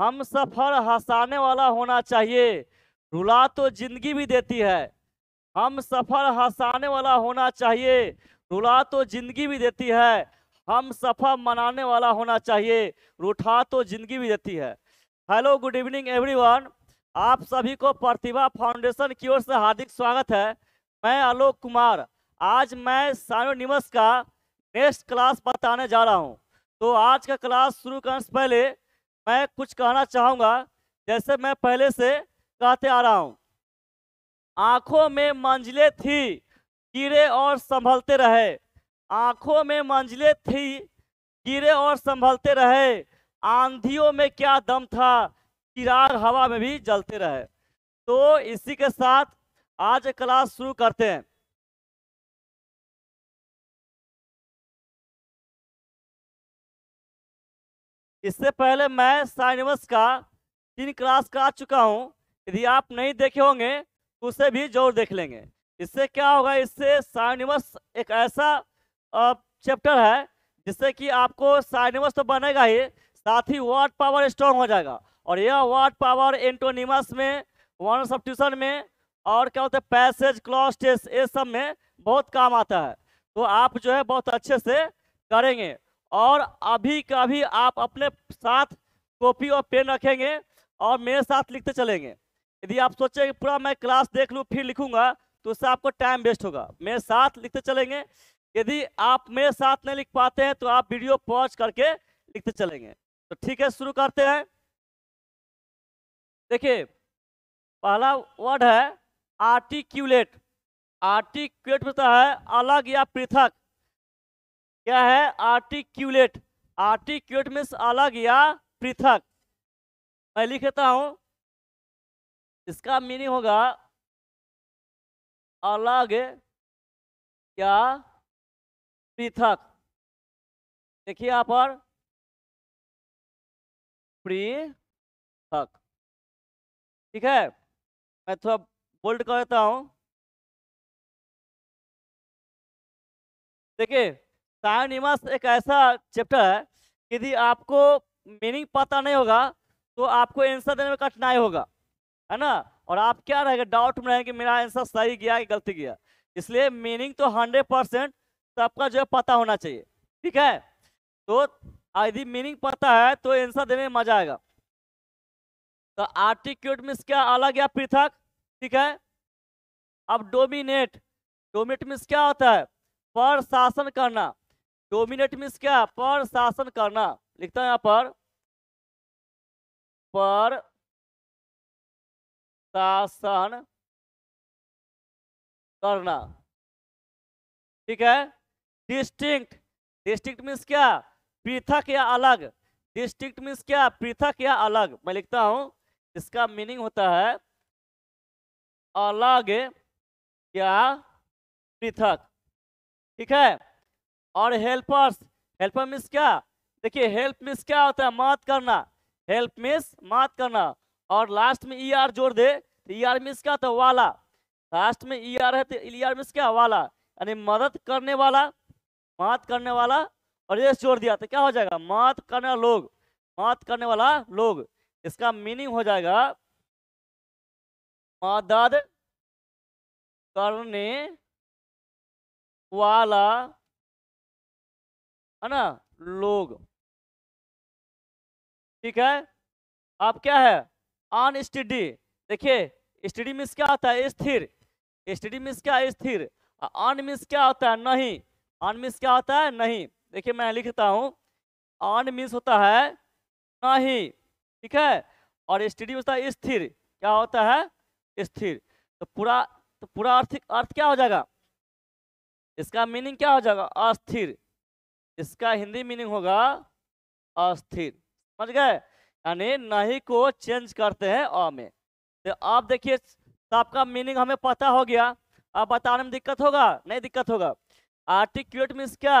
हम सफ़र हंसाने वाला होना चाहिए रुला तो जिंदगी भी देती है हम सफ़र हंसाने वाला होना चाहिए रुला तो जिंदगी भी देती है हम सफ़र मनाने वाला होना चाहिए रूठा तो जिंदगी भी देती है हेलो गुड इवनिंग एवरीवन आप सभी को प्रतिभा फाउंडेशन की ओर से हार्दिक स्वागत है मैं आलोक कुमार आज मैं साइनोनिमस का नेक्स्ट क्लास बताने जा रहा हूँ तो आज का क्लास शुरू करने से पहले मैं कुछ कहना चाहूँगा जैसे मैं पहले से कहते आ रहा हूँ आँखों में मंजिलें थी गिरे और संभलते रहे आँखों में मंजिलें थी गिरे और संभलते रहे आंधियों में क्या दम था चिराग हवा में भी जलते रहे तो इसी के साथ आज क्लास शुरू करते हैं इससे पहले मैं साइनवस का तीन क्लास का आ चुका हूँ यदि आप नहीं देखे होंगे तो उसे भी जरूर देख लेंगे इससे क्या होगा इससे साइनवस एक ऐसा चैप्टर है जिससे कि आपको साइनवस तो बनेगा ही साथ ही वाट पावर स्ट्रॉन्ग हो जाएगा और यह वाट पावर एंटोनिमस में वन ट्यूशन में और क्या होता है पैसेज क्लॉस टेस्ट ये सब में बहुत काम आता है तो आप जो है बहुत अच्छे से करेंगे और अभी का भी आप अपने साथ कॉपी और पेन रखेंगे और मेरे साथ लिखते चलेंगे यदि आप सोचें कि पूरा मैं क्लास देख लूँ फिर लिखूँगा तो उससे आपको टाइम वेस्ट होगा मेरे साथ लिखते चलेंगे यदि आप मेरे साथ नहीं लिख पाते हैं तो आप वीडियो पॉज करके लिखते चलेंगे तो ठीक है शुरू करते हैं देखिए पहला वर्ड है आर्टिक्यूलेट आर्टिक्यूलेट होता मतलब है अलग या पृथक क्या है आर्टिक्यूलेट आर्टिक्यूलेट मीन्स अलग या पृथक मैं लिख हूं इसका मीनिंग होगा अलग या पृथक देखिए यहां पर पृथक ठीक है मैं थोड़ा बोल्ड कर देता हूं देखिए निवास एक ऐसा चैप्टर है यदि आपको मीनिंग पता नहीं होगा तो आपको आंसर देने में कठिनाई होगा है ना और आप क्या रहेगा डाउट में रहेंगे मेरा आंसर सही गया कि गलती गया इसलिए मीनिंग तो हंड्रेड परसेंट सबका जो है पता होना चाहिए ठीक है तो यदि मीनिंग पता है तो आंसर देने में मजा आएगा तो आर्टिक्यूट मीन्स क्या अलग या पृथक ठीक है अब डोमिनेट डोमिनेट मीन्स क्या होता है पर शासन करना डोमिनेट मीन्स क्या पर शासन करना लिखता है यहां पर पर शासन करना ठीक है डिस्टिंक्ट डिस्टिंक्ट मीन्स क्या पृथक या अलग डिस्टिंक्ट मीन्स क्या पृथक या अलग मैं लिखता हूं इसका मीनिंग होता है अलग या पृथक ठीक है और हेल्पर्स हेल्पर मिस क्या देखिए हेल्प मिस क्या होता है मत करना हेल्प मिस मात करना और लास्ट में ई e आर जोड़ दे तो ई आर मिस क्या होता है वाला लास्ट में ई e आर है तो ई आर मिस क्या वाला यानी मदद करने वाला मात करने वाला और ये जोड़ दिया तो क्या हो जाएगा मत करने लोग मत करने वाला लोग इसका मीनिंग हो जाएगा मदद करने वाला है ना लोग ठीक है आप क्या है अनस्टडी देखिए स्टडी मीन्स क्या होता है स्थिर स्टडी मीन्स क्या स्थिर अन मीन्स क्या होता है नहीं अन मीन्स क्या होता है नहीं देखिए मैं लिखता हूँ अन मीन्स होता है नहीं ठीक है और स्टडी होता है स्थिर क्या होता है स्थिर तो पूरा तो पूरा अर्थ अर्थ क्या हो जाएगा इसका मीनिंग क्या हो जाएगा अस्थिर इसका हिंदी मीनिंग होगा अस्थिर समझ गए यानी नहीं को चेंज करते हैं अ में तो आप देखिए तो आपका मीनिंग हमें पता हो गया अब बताने में दिक्कत होगा नहीं दिक्कत होगा आर्टिक्यूट मीन्स क्या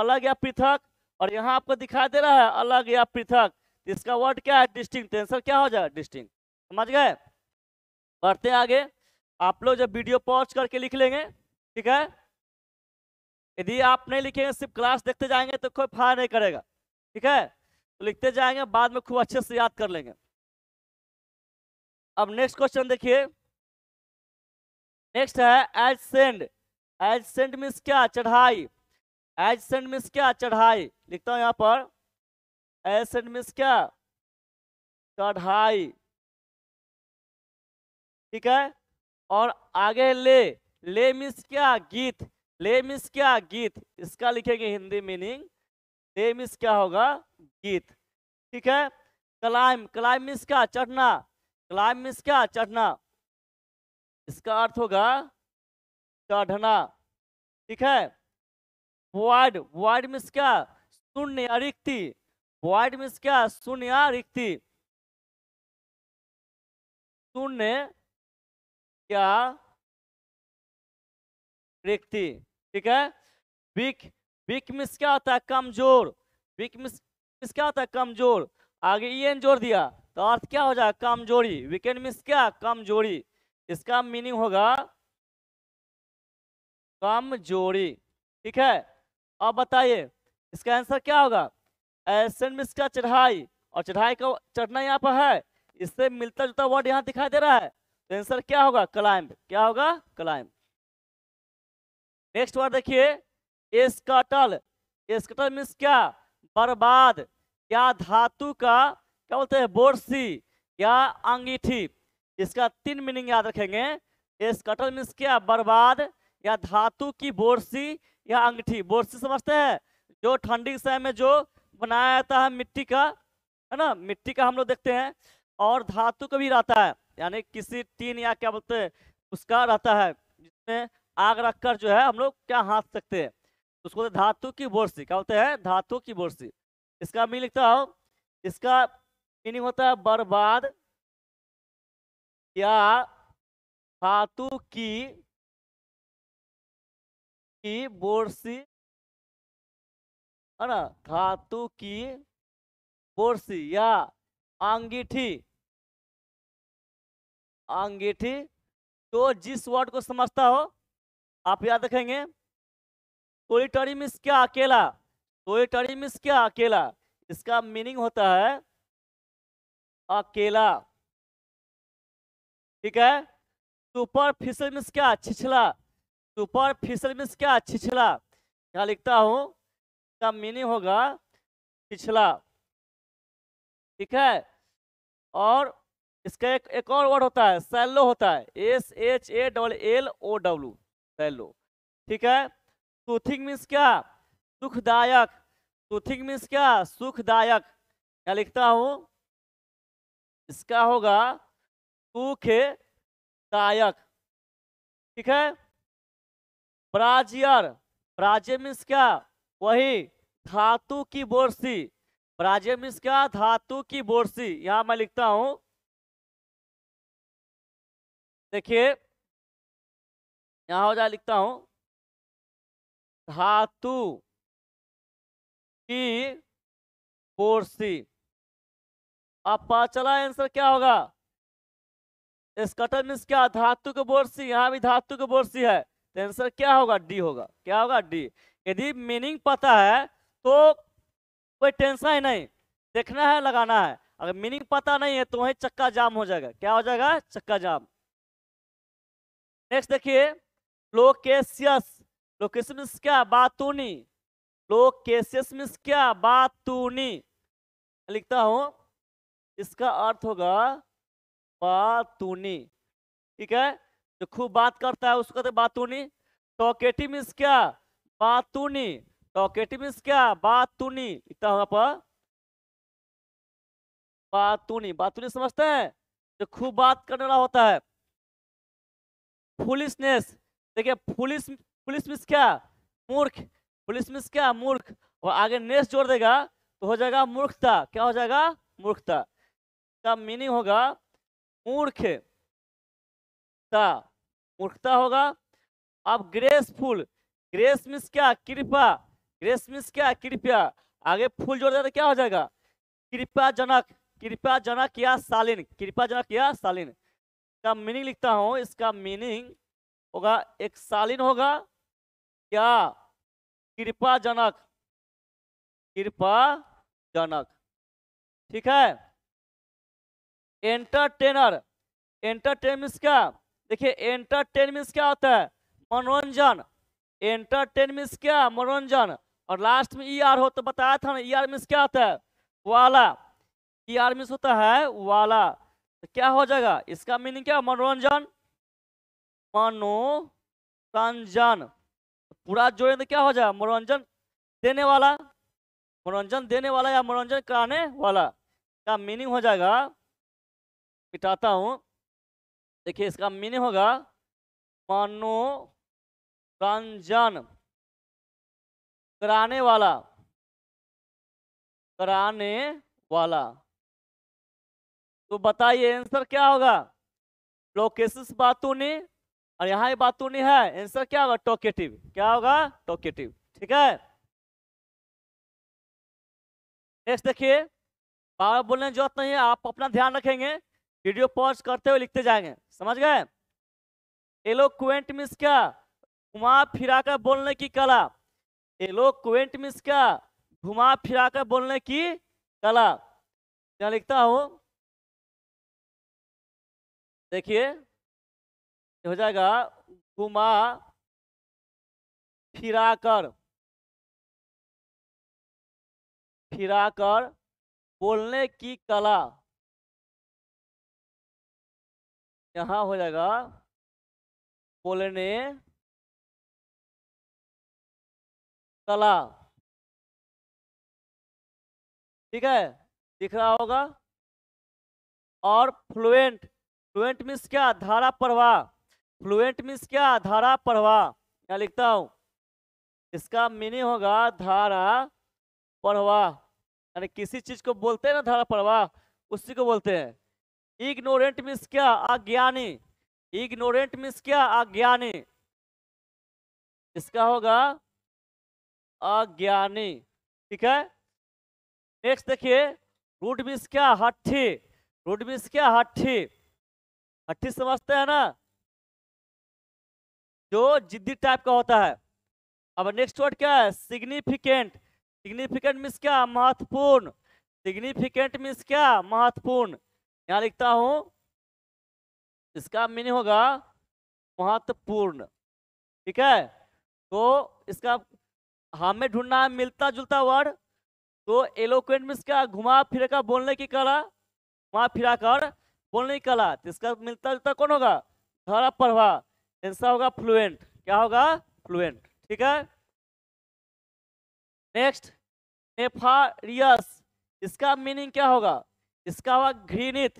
अलग या पृथक और यहाँ आपको दिखाई दे रहा है अलग या पृथक इसका वर्ड क्या है डिस्टिंग तो आंसर क्या हो जाएगा डिस्टिंग समझ गए बढ़ते आगे आप लोग जब वीडियो पॉज करके लिख लेंगे ठीक है यदि आप नहीं लिखेंगे सिर्फ क्लास देखते जाएंगे तो कोई फायदा नहीं करेगा ठीक है तो लिखते जाएंगे बाद में खूब अच्छे से याद कर लेंगे अब नेक्स्ट क्वेश्चन देखिए नेक्स्ट है ascend ascend means क्या चढ़ाई एज सेंड मीन्स क्या चढ़ाई लिखता हूँ यहाँ पर एज सेंड मीन्स क्या चढ़ाई ठीक है और आगे ले ले मीन्स क्या गीत ले मीन्स क्या गीत इसका लिखेंगे हिंदी मीनिंग ले मीन्स क्या होगा गीत ठीक है क्लाइम क्लाइम मीन्स क्या चढ़ना क्लाइम मीन्स क्या चढ़ना इसका अर्थ होगा चढ़ना ठीक है वाइड वाइड मिस क्या शून्य रिक्ति वाइड मिस क्या शून्य रिक्ति शून्य क्या व्यक्ति ठीक है बिक बिक मिस क्या होता है कमजोर बिक मिस मिस क्या होता है कमजोर आगे ई e एन जोड़ दिया तो अर्थ क्या हो जाएगा कमजोरी वीकेंड मिस क्या कमजोरी इसका मीनिंग होगा कमजोरी ठीक है अब बताइए इसका आंसर क्या होगा एसेंट मिस का चढ़ाई और चढ़ाई का चढ़ना यहाँ पर है इससे मिलता जुलता वर्ड यहाँ दिखाई दे रहा है तो आंसर क्या होगा क्लाइंब क्या होगा क्लाइंब नेक्स्ट वर्ड देखिए एस्कटल एस्कटल मीन्स क्या बर्बाद या धातु का क्या बोलते हैं बोर्सी या अंगीठी इसका तीन मीनिंग याद रखेंगे एस्कटल मीन्स क्या बर्बाद या धातु की बोरसी या अंगीठी बोरसी समझते हैं जो ठंडी के समय में जो बनाया जाता है मिट्टी का है ना मिट्टी का हम लोग देखते हैं और धातु का भी रहता है यानी किसी टीन या क्या बोलते हैं उसका रहता है जिसमें आग रखकर जो है हम लोग क्या हाथ सकते हैं उसको बोलते धातु की बोरसी क्या होते हैं धातु की बोरसी इसका मैं लिखता हूँ इसका मीनिंग होता है बर्बाद या धातु की की बोरसी है ना धातु की बोर्सी या अंगीठी अंगीठी तो जिस वर्ड को समझता हो आप याद रखेंगे सोलिटरी मीन्स क्या अकेला सोलिटरी मीन्स क्या अकेला इसका मीनिंग होता है अकेला ठीक है सुपर फिशल मीन्स क्या छिछला सुपर फिशल मीन्स क्या छिछला यहाँ लिखता हूँ इसका मीनिंग होगा छिछला ठीक है और इसका एक एक और वर्ड होता है सैलो होता है S H A double L O W fellow ठीक है सुथिंग तो मीन्स क्या सुखदायक सुथिंग तो मीन्स क्या सुखदायक क्या लिखता हूं इसका होगा सुखदायक ठीक है प्राजियर प्राज्य मीन्स क्या वही धातु की बोरसी प्राज्य मीन्स क्या धातु की बोरसी यहां मैं लिखता हूं देखिए यहां हो जाए लिखता हूं धातु की कुर्सी अब पांचवा आंसर क्या होगा स्कटर मीन्स क्या धातु के बोर्सी यहाँ भी धातु की बोरसी है तो आंसर क्या होगा डी होगा क्या होगा डी यदि मीनिंग पता है तो कोई टेंशन ही नहीं देखना है लगाना है अगर मीनिंग पता नहीं है तो वही चक्का जाम हो जाएगा क्या हो जाएगा चक्का जाम नेक्स्ट देखिए लोकेशियस लोकेशियस मीन्स क्या बातूनी लोकेशियस मीन्स क्या बातूनी लिखता हूं इसका अर्थ होगा बातूनी ठीक है जो खूब बात करता है उसको कहते बातूनी टॉकेटी मीन्स क्या बातूनी टॉकेटी मीन्स क्या बातूनी लिखता हूं पर बातूनी बातूनी समझते हैं जो खूब बात करने वाला होता है फुलिसनेस देखिए पुलिस पुलिस मिस क्या मूर्ख पुलिस मिस क्या मूर्ख और आगे नेक्स्ट जोड़ देगा तो हो जाएगा मूर्खता क्या हो जाएगा मूर्खता का मीनिंग होगा मूर्ख ता मूर्खता होगा अब ग्रेसफुल ग्रेस मिस क्या कृपा ग्रेस मिस क्या कृपया आगे फूल जोड़ देगा तो क्या हो जाएगा कृपा जनक कृपा जनक या शालीन कृपा जनक या शालीन का मीनिंग लिखता हूँ इसका मीनिंग होगा एक शालीन होगा क्या कृपा जनक कृपा जनक ठीक है एंटरटेनर एंटरटेन मीन्स क्या देखिए एंटरटेन मीन्स क्या होता है मनोरंजन एंटरटेन मीन्स क्या मनोरंजन और लास्ट में ई e आर हो तो बताया था ना ई आर मीन्स क्या होता है वाला ई आर मीन्स होता है वाला तो क्या हो जाएगा इसका मीनिंग क्या मनोरंजन मनोरंजन पूरा जोड़े तो क्या हो जाए मनोरंजन देने वाला मनोरंजन देने वाला या मनोरंजन कराने वाला का मीनिंग हो जाएगा मिटाता हूँ देखिए इसका मीनिंग होगा मनोरंजन कराने वाला कराने वाला तो बताइए आंसर क्या होगा लोकेशन बातों ने और यहाँ ये बात तो नहीं है आंसर क्या होगा टोकेटिव क्या होगा टोकेटिव ठीक है नेक्स्ट देखिए बाबा बोलने जरूरत नहीं है आप अपना ध्यान रखेंगे वीडियो पॉज करते हुए लिखते जाएंगे समझ गए एलो क्वेंट मिस क्या घुमा फिरा कर बोलने की कला एलो क्वेंट मिस क्या घुमा फिरा कर बोलने की कला क्या लिखता हूं देखिए हो जाएगा घुमा फिराकर फिराकर बोलने की कला यहाँ हो जाएगा बोलने कला ठीक है दिख रहा होगा और फ्लुएंट फ्लुएंट मीन्स क्या धारा प्रवाह फ्लुएंट मीन्स क्या धारा प्रवाह क्या लिखता हूँ इसका मीनिंग होगा धारा प्रवाह यानी किसी चीज को बोलते हैं ना धारा प्रवाह उसी को बोलते हैं इग्नोरेंट मीन्स क्या अज्ञानी इग्नोरेंट मीन्स क्या अज्ञानी इसका होगा अज्ञानी ठीक है नेक्स्ट देखिए रूट मीन्स क्या हट्ठी रूट मीन्स क्या हट्ठी हट्ठी समझते हैं ना जो जिद्दी टाइप का होता है अब नेक्स्ट वर्ड क्या है सिग्निफिकेंट सिग्निफिकेंट मीन्स क्या महत्वपूर्ण सिग्निफिकेंट मीन्स क्या महत्वपूर्ण यहाँ लिखता हूँ इसका मीनिंग होगा महत्वपूर्ण ठीक है तो इसका हमें ढूंढना है मिलता जुलता वर्ड तो एलोक्वेंट मीन्स क्या घुमा फिरा का बोलने की कला घुमा फिरा कर बोलने की कला तो इसका मिलता जुलता कौन होगा धरा प्रभा आंसर होगा फ्लुएंट क्या होगा फ्लुएंट ठीक है नेक्स्ट नेफारियस इसका मीनिंग क्या होगा इसका होगा घृणित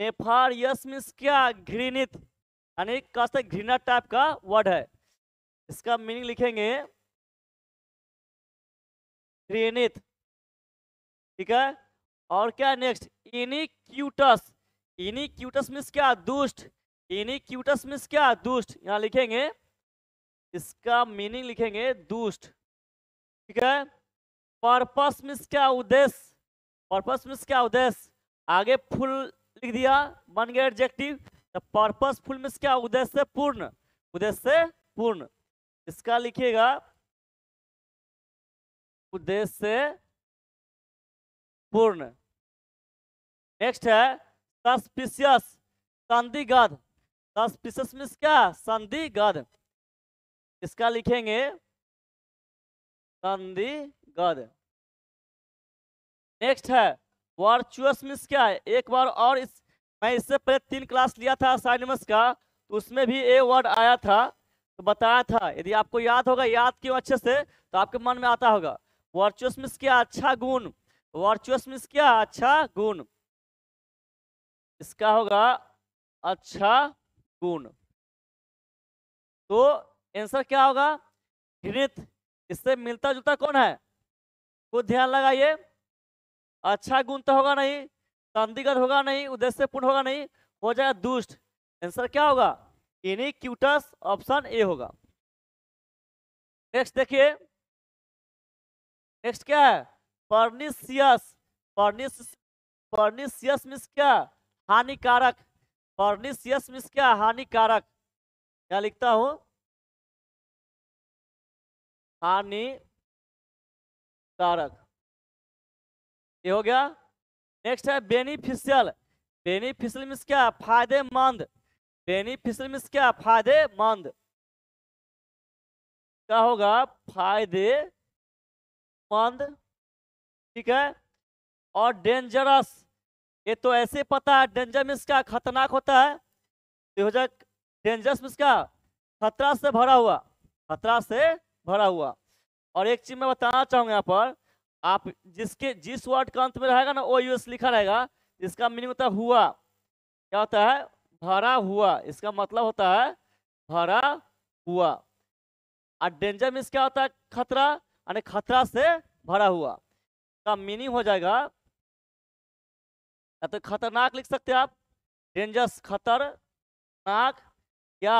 नेफारियस मीन्स क्या घृणित यानी कष्ट घृणा टाइप का वर्ड है इसका मीनिंग लिखेंगे घृणित ठीक है और क्या नेक्स्ट इनिक्यूटस इनिक्यूटस मीन्स क्या दुष्ट इनिक्यूटस मीन्स क्या दुष्ट यहाँ लिखेंगे इसका मीनिंग लिखेंगे दुष्ट ठीक है पर्पस मीन्स क्या उद्देश्य पर्पस मीन्स क्या उद्देश्य आगे फुल लिख दिया बन गया एडजेक्टिव तो पर्पस फुल मीन्स क्या उद्देश्य पूर्ण उद्देश्य पूर्ण इसका लिखिएगा उद्देश्य पूर्ण नेक्स्ट है सस्पिशियस संदिग्ध सस्पिशस मीन्स क्या संदिग्ध इसका लिखेंगे संदिग्ध नेक्स्ट है वर्चुअस मीन्स क्या है एक बार और इस मैं इससे पहले तीन क्लास लिया था असाइनमेंट्स का तो उसमें भी ए वर्ड आया था तो बताया था यदि आपको याद होगा याद क्यों अच्छे से तो आपके मन में आता होगा वर्चुअस मीन्स क्या अच्छा गुण वर्चुअस मीन्स क्या अच्छा गुण इसका होगा अच्छा गुण तो आंसर क्या होगा हृत इससे मिलता जुलता कौन है खुद ध्यान लगाइए अच्छा गुण तो होगा नहीं संदिग्ध होगा नहीं उद्देश्य पूर्ण होगा नहीं हो जाएगा दुष्ट आंसर क्या होगा इनी क्यूटस ऑप्शन ए होगा नेक्स्ट देखिए नेक्स्ट क्या है पर्निशियस पर्निस पर्निशियस मीन्स क्या हानिकारक पर्निसियस मिस क्या हानिकारक क्या लिखता हूं हानि कारक ये हो गया नेक्स्ट है बेनिफिशियल बेनिफिशियल मीन्स क्या फायदेमंद बेनिफिशियल मीन्स क्या फायदेमंद क्या होगा फायदेमंद ठीक है और डेंजरस ये तो ऐसे पता है डेंजर मिस का खतरनाक होता है डेंजरस मिस का खतरा से भरा हुआ खतरा से भरा हुआ और एक चीज मैं बताना चाहूंगा यहाँ पर आप जिसके जिस वर्ड का अंत में रहेगा ना ओ यूएस लिखा रहेगा इसका मीनिंग होता है हुआ क्या होता है भरा हुआ इसका मतलब होता है भरा हुआ और डेंजर मिस क्या होता है खतरा यानी खतरा से भरा हुआ का मीनिंग हो जाएगा या तो खतरनाक लिख सकते हैं आप डेंजरस खतरनाक या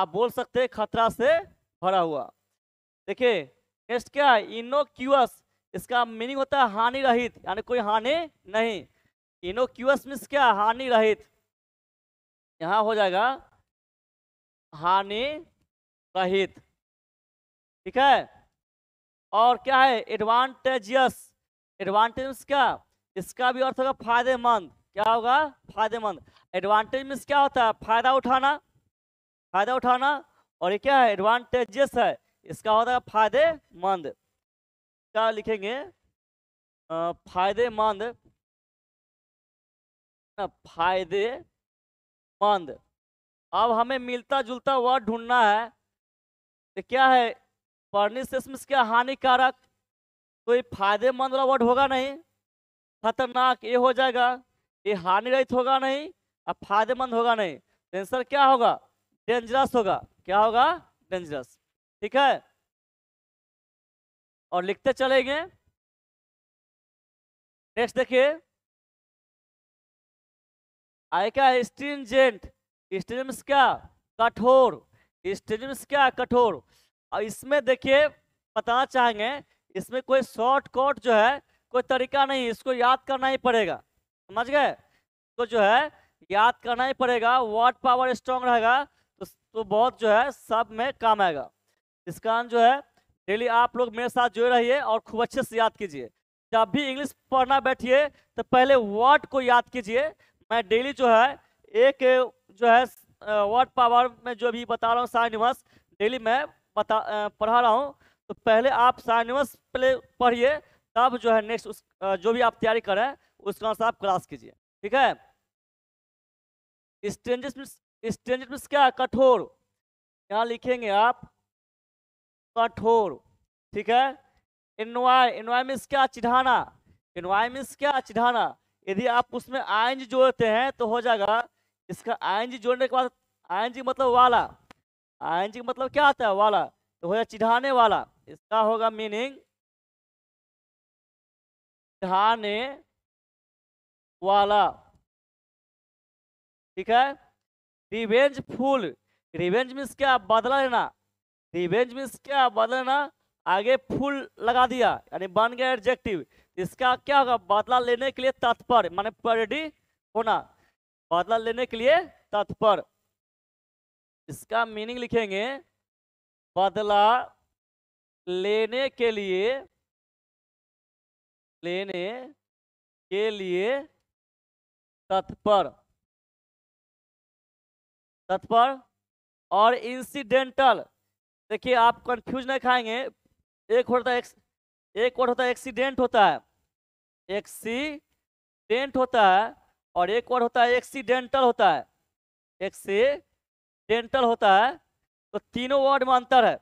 आप बोल सकते हैं खतरा से भरा हुआ देखिए नेक्स्ट क्या है इनोक्यूअस इसका मीनिंग होता है हानि रहित यानी कोई हानि नहीं इनोक्यूअस मीन्स क्या हानि रहित यहाँ हो जाएगा हानि रहित ठीक है और क्या है एडवांटेजियस एडवांटेज क्या इसका भी अर्थ होगा फायदेमंद क्या होगा फायदेमंद एडवांटेज मीन्स क्या होता है फायदा उठाना फायदा उठाना और ये क्या है एडवांटेजेस है इसका होता है फायदेमंद क्या लिखेंगे फायदेमंद फायदेमंद अब हमें मिलता जुलता वर्ड ढूंढना है तो क्या है पर्निस क्या हानिकारक कोई फायदेमंद वाला वर्ड होगा नहीं खतरनाक ये हो जाएगा ये हानिरहित होगा नहीं और फायदेमंद होगा नहीं तो आंसर क्या होगा डेंजरस होगा क्या होगा डेंजरस ठीक है और लिखते चलेंगे नेक्स्ट देखिए आय क्या है स्ट्रिंजेंट स्ट्रिम्स क्या कठोर स्ट्रिम्स क्या कठोर और इसमें देखिए बताना चाहेंगे इसमें कोई शॉर्टकट जो है कोई तरीका नहीं इसको याद करना ही पड़ेगा समझ गए तो जो है याद करना ही पड़ेगा वाट पावर स्ट्रांग रहेगा तो, तो बहुत जो है सब में काम आएगा इस कारण जो है डेली आप लोग मेरे साथ जुड़े रहिए और खूब अच्छे से याद कीजिए जब भी इंग्लिश पढ़ना बैठिए तो पहले वर्ड को याद कीजिए मैं डेली जो है एक जो है वर्ड पावर में जो भी बता रहा हूँ साइनिमस डेली मैं बता पढ़ा रहा हूँ तो पहले आप साइनिमस पहले पढ़िए तब जो है नेक्स्ट उस जो भी आप तैयारी करें उसके अनुसार आप क्लास कीजिए ठीक है स्ट्रेंजेस मीन्स क्या कठोर यहाँ लिखेंगे आप कठोर ठीक है इनवाय इनवाय मीन्स क्या चिढ़ाना इनवाय मीन्स क्या चिढ़ाना यदि आप उसमें आयंज जोड़ते हैं तो हो जाएगा इसका आयंज जोड़ने के बाद जी मतलब वाला जी मतलब क्या आता है वाला तो हो जाए चिढ़ाने वाला इसका होगा मीनिंग ढाने वाला ठीक है रिवेंज फूल रिवेंज मीन्स क्या बदला लेना रिवेंज मीन्स क्या बदला लेना आगे फूल लगा दिया यानी बन गया एडजेक्टिव इसका क्या होगा बदला लेने के लिए तत्पर माने रेडी होना बदला लेने के लिए तत्पर इसका मीनिंग लिखेंगे बदला लेने के लिए लेने के लिए तत्पर तत्पर और इंसिडेंटल देखिए आप कंफ्यूज नहीं खाएंगे एक होता है एक वर्ड होता है एक्सीडेंट होता है एक्सीडेंट होता है और एक वर्ड होता है एक्सीडेंटल होता है एक्सीडेंटल होता है तो तीनों वर्ड में अंतर है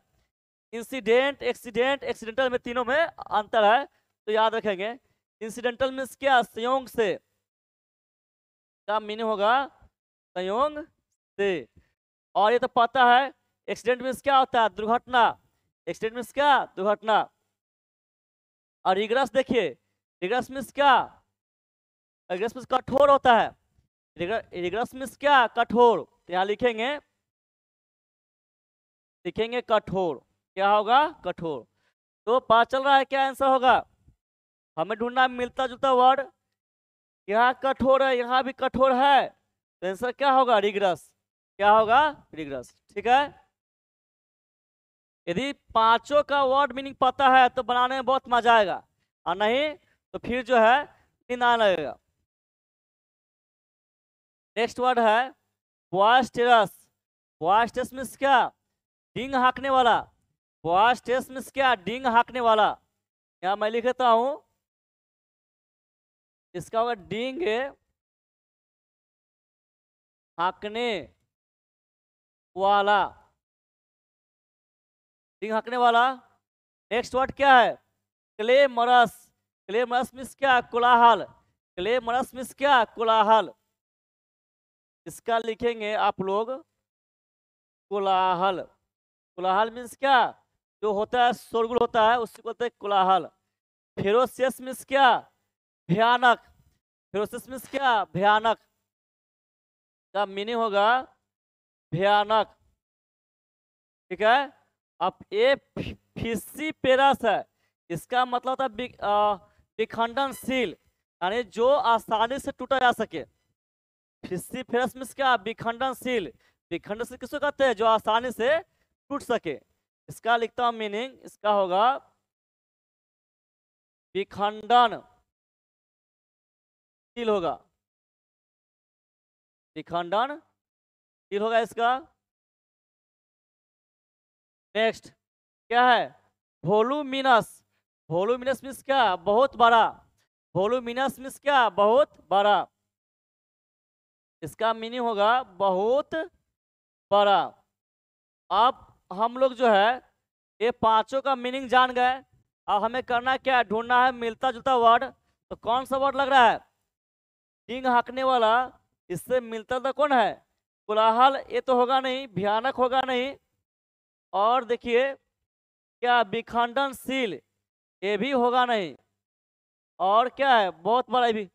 इंसिडेंट एक्सीडेंट एक्सीडेंटल में तीनों में अंतर है तो याद रखेंगे इंसिडेंटल मीन्स क्या संयोग से क्या मीनिंग होगा संयोग से और ये तो पता है एक्सीडेंट मीन्स क्या होता है दुर्घटना एक्सीडेंट मीन्स क्या दुर्घटना और रिग्रस देखिए रिग्रस मीन्स क्या रिग्रस मीन्स कठोर होता है रिग्रस मीन्स क्या कठोर तो यहाँ लिखेंगे लिखेंगे कठोर क्या होगा कठोर तो पता चल रहा है क्या आंसर होगा हमें ढूंढना मिलता जुलता वर्ड यहाँ कठोर है यहाँ भी कठोर है तो आंसर क्या होगा रिग्रस क्या होगा रिग्रस ठीक है यदि पांचों का वर्ड मीनिंग पता है तो बनाने में बहुत मजा आएगा और नहीं तो फिर जो है नींद आने लगेगा नेक्स्ट वर्ड है बॉयस्टेरस बॉयस्टेस मिस क्या डिंग हाँकने वाला बॉयस्टेस मिस क्या डिंग हाँकने वाला यहाँ मैं लिख हूँ इसका होगा डिंग हाँकने वाला डिंग हाँकने वाला नेक्स्ट वर्ड क्या है clamorous clamorous means क्या कोलाहल क्ले मरस मिस क्या कोलाहल इसका लिखेंगे आप लोग कोलाहल कोलाहल मीन्स क्या जो होता है शोरगुल होता है उसको बोलते हैं कोलाहल फेरोसियस मीन्स क्या भयानक फिर मीन्स क्या भयानक का मीनिंग होगा भयानक ठीक है अब ये फिसी पेरस है इसका मतलब था विखंडनशील यानी जो आसानी से टूटा जा सके फिसी फेरस मीन्स क्या विखंडनशील विखंडनशील किसको कहते हैं जो आसानी से टूट सके इसका लिखता हूँ मीनिंग इसका होगा विखंडन किल होगा विखंडन किल होगा इसका नेक्स्ट क्या है वोलूमिनस वोलूमिनस मिस क्या बहुत बड़ा वोलूमिनस मिस क्या बहुत बड़ा इसका मीनिंग होगा बहुत बड़ा अब हम लोग जो है ये पांचों का मीनिंग जान गए अब हमें करना क्या है ढूंढना है मिलता जुलता वर्ड तो कौन सा वर्ड लग रहा है हिंग हाँकने वाला इससे मिलता था तो कौन है कोलाहल ये तो होगा नहीं भयानक होगा नहीं और देखिए क्या विखंडनशील ये भी होगा नहीं और क्या है बहुत बड़ा भी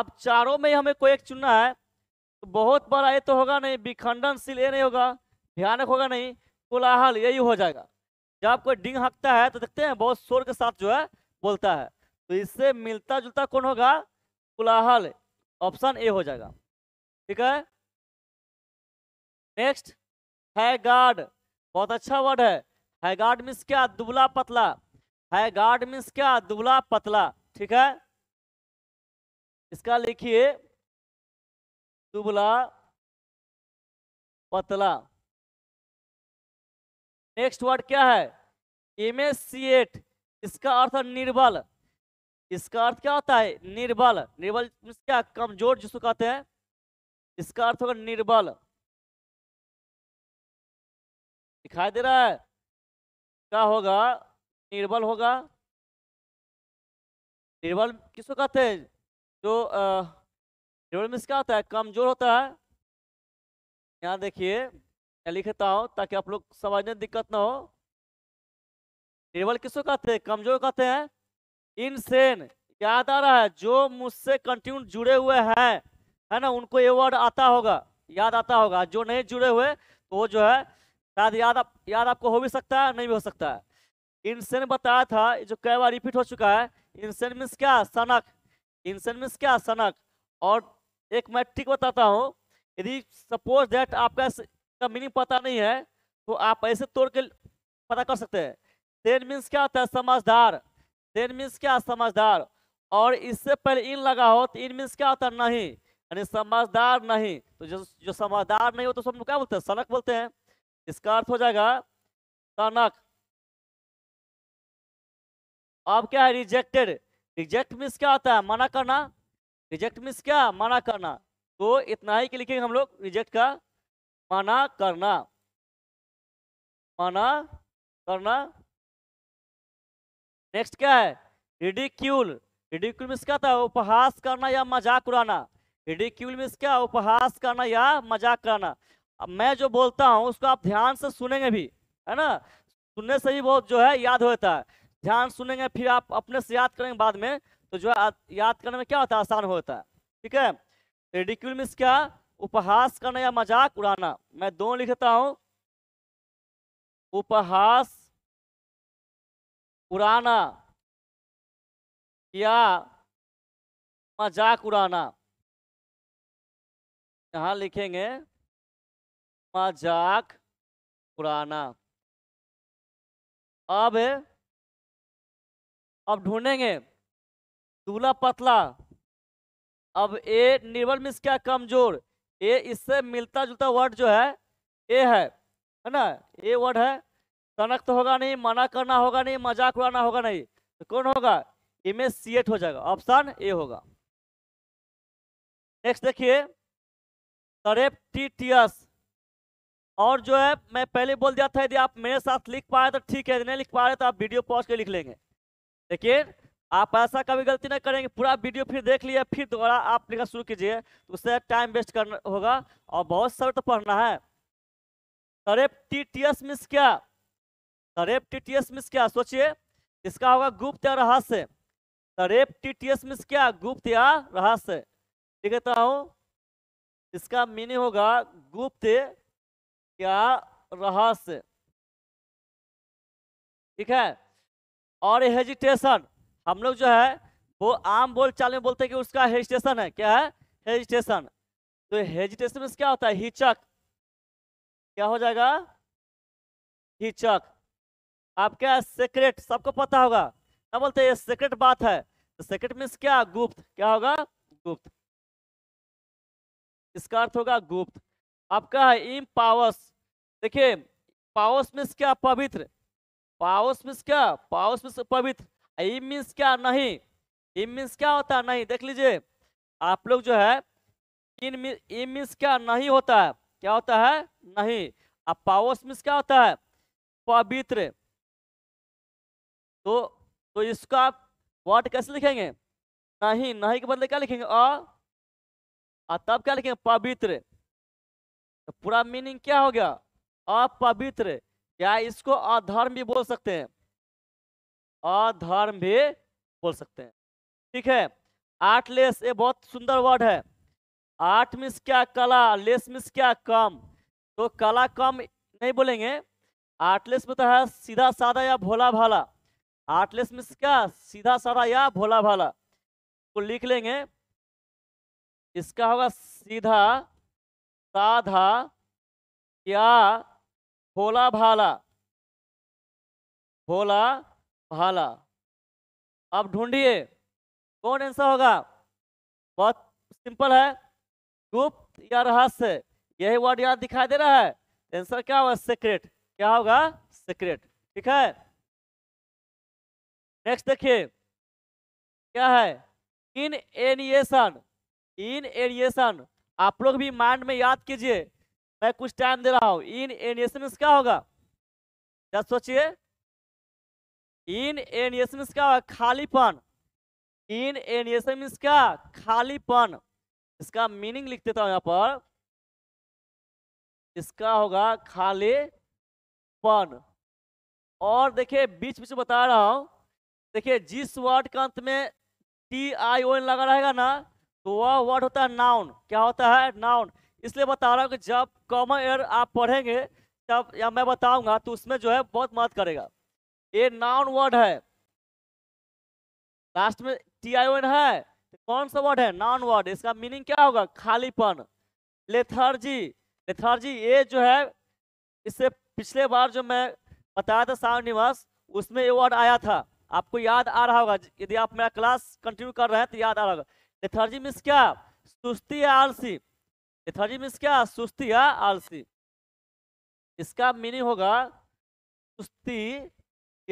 अब चारों में हमें कोई एक चुनना है तो बहुत बड़ा ये तो होगा नहीं विखंडनशील ये नहीं होगा भयानक होगा नहीं कोलाहल यही हो जाएगा जब कोई डिंग हाँकता है तो देखते हैं बहुत शोर के साथ जो है बोलता है तो इससे मिलता जुलता कौन होगा कोलाहल ऑप्शन ए हो जाएगा ठीक है नेक्स्ट हैगार्ड बहुत अच्छा वर्ड है हैगार्ड मीन्स क्या दुबला पतला हैगार्ड मीन्स क्या दुबला पतला ठीक है इसका लिखिए दुबला पतला नेक्स्ट वर्ड क्या है एम इसका अर्थ निर्बल इसका अर्थ क्या होता है निर्बल निर्बल क्या कमजोर जिसको कहते हैं इसका अर्थ होगा निर्बल दिखाई दे रहा है क्या होगा निर्बल होगा निर्बल किसको कहते हैं जो निर्बल में क्या होता है कमजोर होता है यहाँ देखिए मैं लिखता हूँ ताकि आप लोग समझने दिक्कत ना हो निर्बल किसको कहते हैं कमजोर कहते हैं इनसेन याद आ रहा है जो मुझसे कंटिन्यू जुड़े हुए हैं है ना उनको ये वर्ड आता होगा याद आता होगा जो नहीं जुड़े हुए तो वो जो है शायद याद आप याद आपको हो भी सकता है नहीं भी हो सकता है इनसेन बताया था जो कई बार रिपीट हो चुका है इनसेन मीन्स क्या सनक इंसेन मीन्स क्या सनक और एक मैं ठीक बताता हूँ यदि सपोज दैट आपका का मीनिंग पता नहीं है तो आप ऐसे तोड़ के पता कर सकते हैं सेन मीन्स क्या होता है समझदार देन मीन्स क्या समझदार और इससे पहले इन लगा हो तो इन मीन्स क्या होता है नहीं यानी समझदार नहीं तो जो जो समझदार नहीं हो तो सब क्या बोलते हैं सनक बोलते हैं इसका अर्थ हो जाएगा सनक अब क्या है रिजेक्टेड रिजेक्ट मीन्स क्या होता है मना करना रिजेक्ट मीन्स क्या मना करना तो इतना ही के लिखेंगे हम लोग रिजेक्ट का मना करना मना करना नेक्स्ट क्या है रिडिक्यूल रिडिक्यूल मीन्स क्या था उपहास करना या मजाक उड़ाना रिडिक्यूल मीन्स क्या उपहास करना या मजाक कराना अब मैं जो बोलता हूँ उसको आप ध्यान से सुनेंगे भी है ना सुनने से ही बहुत जो है याद होता है ध्यान सुनेंगे फिर आप अपने से याद करेंगे बाद में तो जो है याद करने में क्या होता है आसान होता है ठीक है रिडिक्यूल मीन्स क्या उपहास करना या मजाक उड़ाना मैं दो लिखता हूँ उपहास उड़ाना या मजाक उड़ाना यहाँ लिखेंगे मजाक उड़ाना अब अब ढूंढेंगे दूल्हा पतला अब ए निर्बल मिस क्या कमजोर ए इससे मिलता जुलता वर्ड जो है ए है है ना ए वर्ड है कनक तो होगा नहीं मना करना होगा नहीं मजाक उड़ाना होगा नहीं तो कौन होगा इमेज एट हो जाएगा ऑप्शन ए होगा नेक्स्ट देखिए एस और जो है मैं पहले बोल दिया था यदि आप मेरे साथ लिख पाए तो ठीक है यदि नहीं लिख पा रहे तो आप वीडियो पॉज के लिख लेंगे लेकिन आप ऐसा कभी गलती ना करेंगे पूरा वीडियो फिर देख लिया फिर दोबारा आप लिखना शुरू कीजिए तो उससे टाइम वेस्ट करना होगा और बहुत सर तो पढ़ना है एस मीन्स क्या तरेप टीटीएस मीन्स क्या सोचिए इसका होगा गुप्त या रहस्य तरेप टीटीएस मिस क्या गुप्त या रहस्य ठीक कहता हूँ इसका मीनिंग होगा गुप्त या रहस्य ठीक है और हेजिटेशन हम लोग जो है वो आम बोल चाल में बोलते हैं कि उसका हेजिटेशन है क्या है हेजिटेशन तो हेजिटेशन में क्या होता है हिचक क्या हो जाएगा हिचक आप आपका सीक्रेट सबको पता होगा क्या बोलते हैं सीक्रेट बात है तो सीक्रेट मीन्स क्या गुप्त क्या होगा गुप्त इसका अर्थ होगा गुप्त आपका है इम पावस देखिए पावस मीन्स क्या पवित्र पावस मीन्स क्या पावस मीन्स पवित्र इम मीन्स क्या नहीं इम मीन्स क्या होता है नहीं देख लीजिए आप लोग जो है इन इम मीन्स क्या नहीं होता है क्या होता है नहीं अब पावस मीन्स क्या होता है पवित्र तो तो इसका आप वाट कैसे लिखेंगे नहीं नहीं के बदले क्या लिखेंगे अ तब क्या लिखेंगे पवित्र तो पूरा मीनिंग क्या हो गया अपवित्र क्या इसको अधर्म भी बोल सकते हैं अधर्म भी बोल सकते हैं ठीक है आठ लेस ये बहुत सुंदर वर्ड है आर्ट मिस क्या कला लेस मिस क्या कम तो कला कम नहीं बोलेंगे लेस में तो है सीधा साधा या भोला भाला आर्टलेस मीन्स क्या सीधा सारा या भोला भाला को लिख लेंगे इसका होगा सीधा साधा या भोला भाला भोला भाला अब ढूंढिए कौन आंसर होगा बहुत सिंपल है गुप्त या रहस्य यही वर्ड याद दिखाई दे रहा है आंसर क्या होगा सीक्रेट क्या होगा सीक्रेट ठीक है नेक्स्ट देखिए क्या है इन एनिएशन इन एनिएशन आप लोग भी माइंड में याद कीजिए मैं कुछ टाइम दे रहा हूँ इन एनिएशन क्या होगा क्या सोचिए इन एनिएशन क्या होगा खालीपन इन एनिएशन मीन्स क्या खालीपन इसका मीनिंग लिख देता हूँ यहाँ पर इसका होगा खालीपन और देखिए बीच बीच बता रहा हूँ देखिए जिस वर्ड के अंत में टी आई ओ एन लगा रहेगा ना तो वह वर्ड होता है नाउन क्या होता है नाउन इसलिए बता रहा हूँ कि जब कॉमन एयर आप पढ़ेंगे तब या मैं बताऊंगा तो उसमें जो है बहुत मदद करेगा ये नाउन वर्ड है लास्ट में टी आई एन है तो कौन सा वर्ड है नॉन वर्ड इसका मीनिंग क्या होगा खालीपन लेथर्जी लेथर्जी ये जो है इससे पिछले बार जो मैं बताया था सावन निवास उसमें ये वर्ड आया था आपको याद आ रहा होगा यदि आप मेरा क्लास कंटिन्यू कर रहे हैं तो याद आ रहा होगा लेथर्जी मीन्स क्या सुस्ती या आलसी लेथर्जी मीन्स क्या सुस्ती या आलसी इसका मीनिंग होगा सुस्ती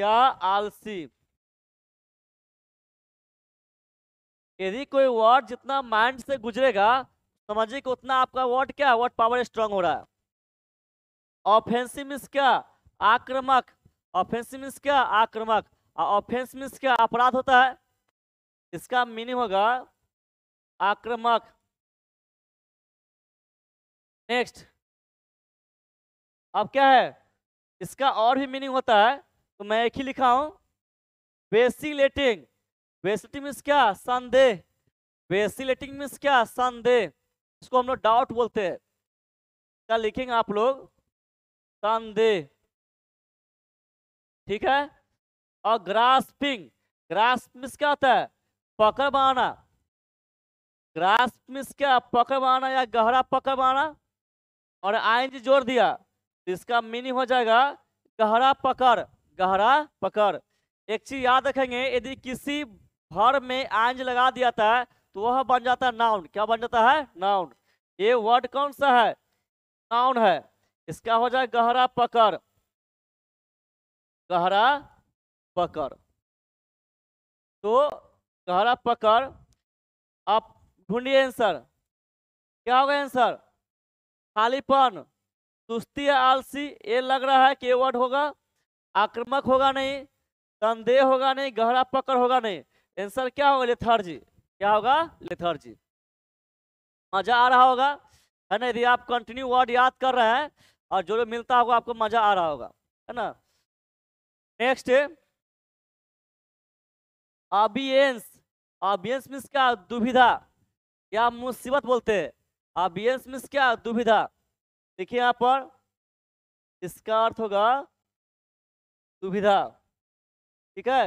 या आलसी यदि कोई वर्ड जितना माइंड से गुजरेगा समझिए कि उतना आपका वर्ड क्या वर्ड पावर स्ट्रांग हो रहा है ऑफेंसिव मीन्स क्या आक्रामक ऑफेंसिव मीन्स क्या आक्रामक ऑफेंस मीन्स क्या अपराध होता है इसका मीनिंग होगा आक्रमक नेक्स्ट अब क्या है इसका और भी मीनिंग होता है तो मैं एक ही लिखा हूं बेसिलेटिंग बेसिलेटिंग मीन्स क्या संदेह बेसिलेटिंग मीन्स क्या संदेह इसको हम लोग डाउट बोलते हैं क्या लिखेंगे आप लोग संदेह ठीक है और ग्रास्पिंग ग्रास्प मिस क्या होता है पकड़ पकड़वाना ग्रास्प मिस क्या पकड़ पकड़वाना या गहरा पकड़ पकड़वाना और आइन जोड़ दिया इसका मीनिंग हो जाएगा गहरा पकड़ गहरा पकड़ एक चीज याद रखेंगे यदि किसी भर में आंज लगा दिया था तो वह बन जाता है नाउन क्या बन जाता है नाउन ये वर्ड कौन सा है नाउन है इसका हो जाए गहरा पकड़ गहरा पकड़ तो कह रहा पकड़ आप ढूंढिए आंसर क्या होगा आंसर खालीपन सुस्ती या आलसी ये लग रहा है कि वर्ड होगा आक्रमक होगा नहीं संदेह होगा नहीं गहरा पकड़ होगा नहीं आंसर क्या होगा लेथर्जी क्या होगा लेथर्जी मजा आ रहा होगा है ना यदि आप कंटिन्यू वर्ड याद कर रहे हैं और जो मिलता होगा आपको मजा आ रहा होगा है ना नेक्स्ट अबियंस अबियंस मीन्स क्या दुविधा या मुसीबत बोलते हैं अबियंस मीन्स क्या दुविधा देखिए यहाँ पर इसका अर्थ होगा दुविधा ठीक है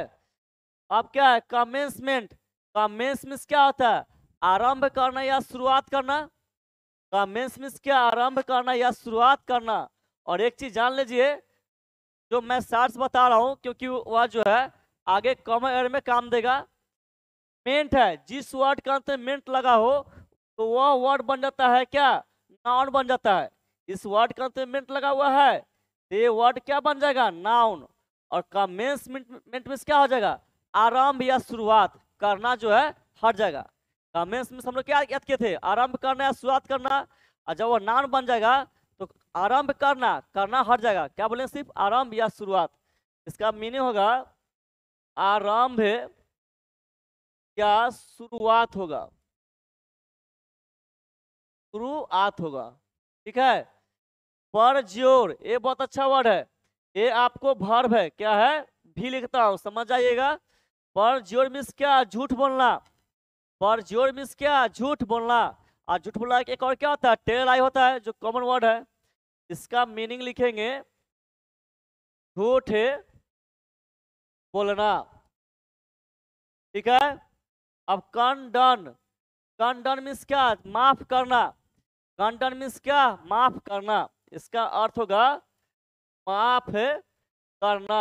अब क्या है कमेंसमेंट कमेंस मीन्स क्या होता है आरंभ करना या शुरुआत करना कमेंस मीन्स क्या आरंभ करना या शुरुआत करना और एक चीज जान लीजिए जो मैं सार्स बता रहा हूँ क्योंकि वह जो है आगे कम एयर में काम देगा मेंट है जिस वर्ड के अंत में मेंट लगा हो तो वह वर्ड बन जाता है क्या नाउन बन जाता है इस वर्ड के अंत में मेंट लगा हुआ है तो ये वर्ड क्या बन जाएगा नाउन और कमेंस मेंट में क्या हो जाएगा आरंभ या शुरुआत करना जो है हट जाएगा कमेंस में हम लोग क्या याद किए थे आरंभ करना या शुरुआत करना और जब वह नाउन बन जाएगा तो आरंभ करना करना हट जाएगा क्या बोले सिर्फ आरंभ या शुरुआत इसका मीनिंग होगा आरंभ या शुरुआत होगा शुरुआत होगा ठीक है पर जोर ये बहुत अच्छा वर्ड है ये आपको भर्व है क्या है भी लिखता हूं समझ आइएगा पर जोर मिस क्या झूठ बोलना पर जोर मिस क्या झूठ बोलना और झूठ बोलना एक और क्या होता है टेल आई होता है जो कॉमन वर्ड है इसका मीनिंग लिखेंगे झूठ बोलना ठीक है अब कंडन कंडन मीन्स क्या माफ करना कंडन मीन्स क्या माफ करना इसका अर्थ होगा माफ करना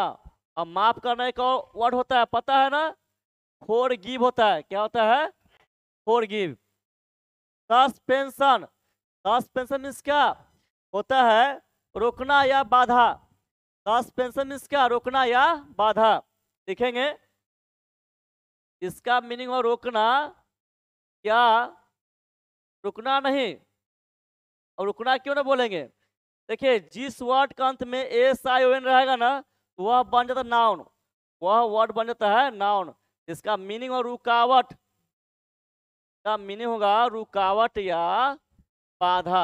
अब माफ करना एक और वर्ड होता है पता है ना फोर गिव होता है क्या होता है forgive suspension suspension means क्या होता है रोकना या बाधा सस्पेंशन मीन्स क्या रोकना या बाधा देखेंगे इसका मीनिंग हो रोकना क्या रुकना नहीं और रुकना क्यों ना बोलेंगे देखिए जिस वर्ड का अंत में एस आई एन रहेगा ना वह बन जाता नाउन वह वर्ड बन जाता है नाउन इसका मीनिंग और रुकावट का मीनिंग होगा रुकावट या बाधा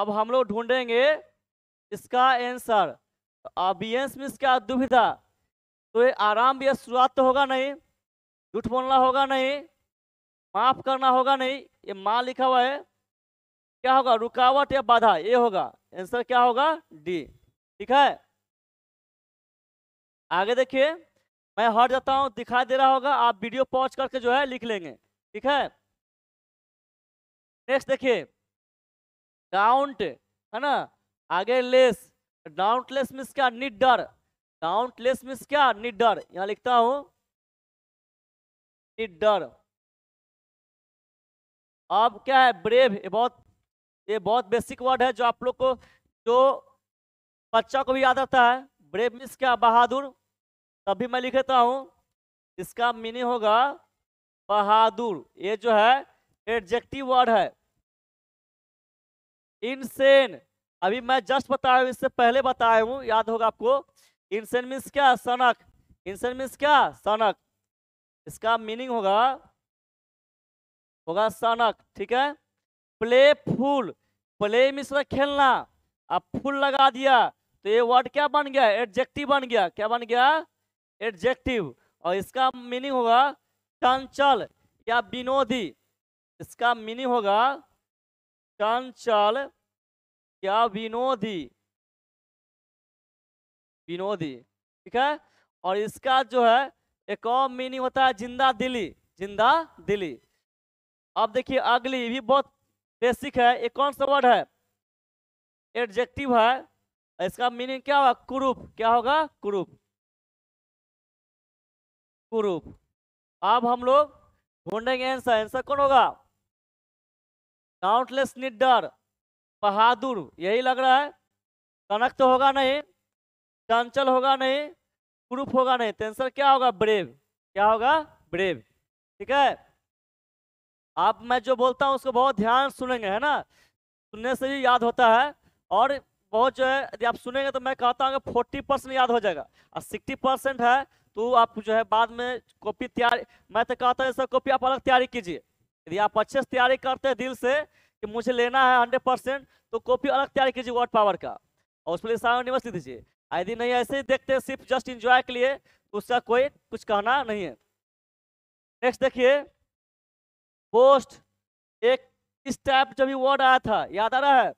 अब हम लोग ढूंढेंगे इसका आंसर अबियंस मीन्स क्या दुविधा तो ये आराम या शुरुआत तो होगा नहीं झूठ बोलना होगा नहीं माफ करना होगा नहीं ये माँ लिखा हुआ है क्या होगा रुकावट या बाधा ये होगा आंसर क्या होगा डी ठीक है आगे देखिए मैं हट जाता हूँ दिखाई दे रहा होगा आप वीडियो पॉज करके जो है लिख लेंगे ठीक है नेक्स्ट देखिए डाउंट है ना आगे लेस डाउंटलेस मीन्स क्या निडर काउंटलेस मीन्स क्या निडर यहां लिखता हूं निडर अब क्या है ब्रेव ये बहुत ये बहुत बेसिक वर्ड है जो आप लोग को जो बच्चा को भी याद आता है ब्रेव मीन्स क्या बहादुर तभी मैं लिखता हूं इसका मीनिंग होगा बहादुर ये जो है एडजेक्टिव वर्ड है इनसेन अभी मैं जस्ट बताया हूँ इससे पहले बताया हूँ याद होगा आपको इंसन मीन्स क्या सनक इंसन मीन्स क्या सनक इसका मीनिंग होगा होगा सनक ठीक है प्ले फूल प्ले मीन्स खेलना अब फूल लगा दिया तो ये वर्ड क्या बन गया एडजेक्टिव बन गया क्या बन गया एडजेक्टिव और इसका मीनिंग होगा चंचल या विनोदी इसका मीनिंग होगा चंचल या विनोदी विनोदी ठीक है और इसका जो है एक और मीनिंग होता है जिंदा दिली जिंदा दिली अब देखिए अगली भी बहुत बेसिक है ये कौन सा वर्ड है एडजेक्टिव है इसका मीनिंग क्या होगा कुरूप क्या होगा कुरूप कुरूप अब हम लोग ढूंढेंगे आंसर आंसर कौन होगा काउंटलेस निडर बहादुर यही लग रहा है कनक तो होगा नहीं चंचल होगा नहीं प्रूफ होगा नहीं तो आंसर क्या होगा ब्रेव क्या होगा ब्रेव ठीक है आप मैं जो बोलता हूँ उसको बहुत ध्यान सुनेंगे है ना सुनने से भी याद होता है और बहुत जो है यदि आप सुनेंगे तो मैं कहता हूँ कि फोर्टी परसेंट याद हो जाएगा और सिक्सटी परसेंट है तो आप जो है बाद में कॉपी तैयारी मैं तो कहता हूँ सर कॉपी आप अलग तैयारी कीजिए यदि आप अच्छे से तैयारी करते हैं दिल से कि मुझे लेना है हंड्रेड परसेंट तो कॉपी अलग तैयारी कीजिए वर्ड पावर का और उसमें सारा यूनिवर्स दीजिए यदि नहीं ऐसे ही देखते सिर्फ जस्ट इंजॉय के लिए उसका कोई कुछ कहना नहीं है नेक्स्ट देखिए पोस्ट एक इस टाइप जब भी वर्ड आया था याद आ रहा है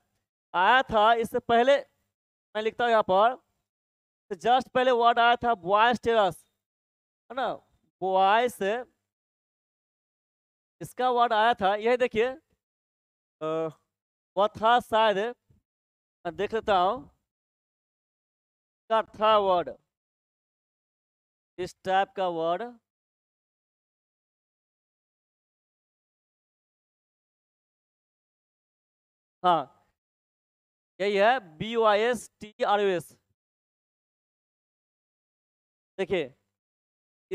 आया था इससे पहले मैं लिखता हूँ यहाँ पर तो जस्ट पहले वर्ड आया था बॉयस टेरस है ना बॉयस इसका वर्ड आया था यही देखिए वह था शायद मैं देख लेता हूँ का था वर्ड इस टाइप का वर्ड हाँ यही है B Y I S T R U S देखिए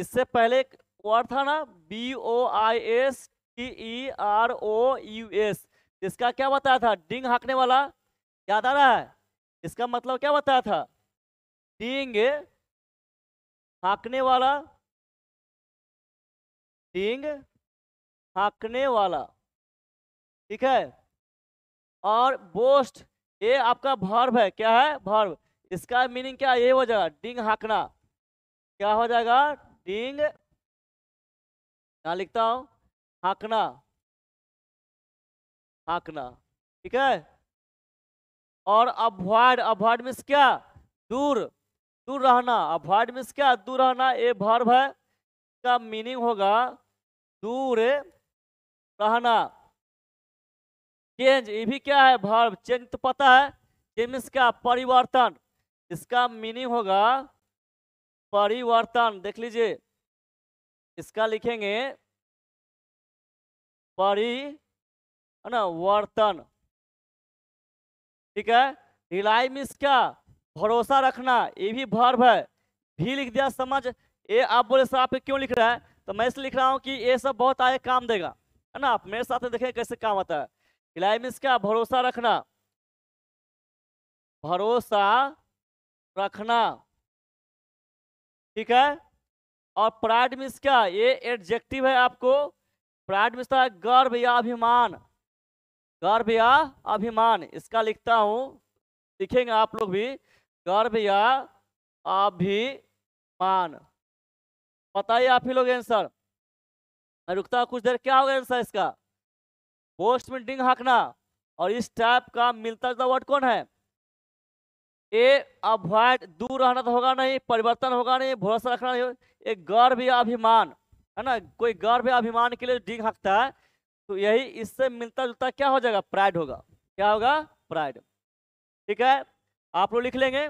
इससे पहले एक वर्ड था ना B O I S T E R O U S इसका क्या बताया था डिंग हाँकने वाला याद आ रहा है इसका मतलब क्या बताया था डींग हाँकने वाला डिंग हाँकने वाला ठीक है और बोस्ट ये आपका भर्व है क्या है भर्व इसका मीनिंग क्या ये हो जाएगा डिंग हाँकना क्या हो जाएगा डिंग ना लिखता हूँ हाँकना हाँकना ठीक है और अवॉइड अवॉइड मीन्स क्या दूर दूर रहना अवॉइड मीन्स क्या दूर रहना ए भर्व है का मीनिंग होगा दूर रहना चेंज ये भी क्या है भर्व चेंज तो पता है चेंज मीन्स क्या परिवर्तन इसका मीनिंग होगा परिवर्तन देख लीजिए इसका लिखेंगे परि है ना वर्तन ठीक है रिलाई मीन्स क्या भरोसा रखना ये भी भर्व है भी लिख दिया समझ ये आप बोले सर आप क्यों लिख रहा है तो मैं इसलिए लिख रहा हूँ कि ये सब बहुत आगे काम देगा है ना आप मेरे साथ देखें कैसे काम आता है क्लाइमिस क्या भरोसा रखना भरोसा रखना ठीक है और प्राइड मिस क्या ये एडजेक्टिव है आपको प्राइड मिस था गर्व या अभिमान गर्व या अभिमान इसका लिखता हूँ लिखेंगे आप लोग भी गर्भ या अभिमान पता ही आप ही लोग आंसर मैं रुकता कुछ देर क्या होगा आंसर इसका पोस्ट में डिंग हाँकना और इस टाइप का मिलता जुलता वर्ड कौन है ए अवॉइड दूर रहना तो होगा नहीं परिवर्तन होगा नहीं भरोसा रखना नहीं एक गर्भ या अभिमान है ना कोई गर्भ या अभिमान के लिए डिंग हाँकता है तो यही इससे मिलता जुलता क्या हो जाएगा प्राइड होगा क्या होगा प्राइड ठीक है आप लोग लिख लेंगे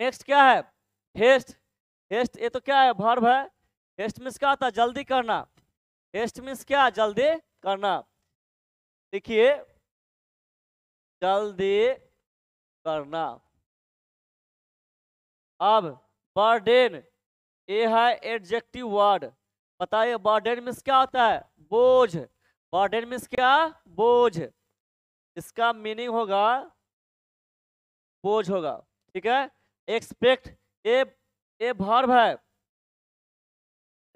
नेक्स्ट क्या है हेस्ट हेस्ट ये तो क्या है भर्व है हेस्ट मीन्स क्या होता है जल्दी करना हेस्ट मीन्स क्या जल्दी करना देखिए जल्दी करना अब बर्डेन ये है एडजेक्टिव वर्ड बताइए बर्डेन मीन्स क्या होता है बोझ बर्डेन मीन्स क्या बोझ इसका मीनिंग होगा बोझ होगा ठीक है एक्सपेक्ट ए ए भर्व है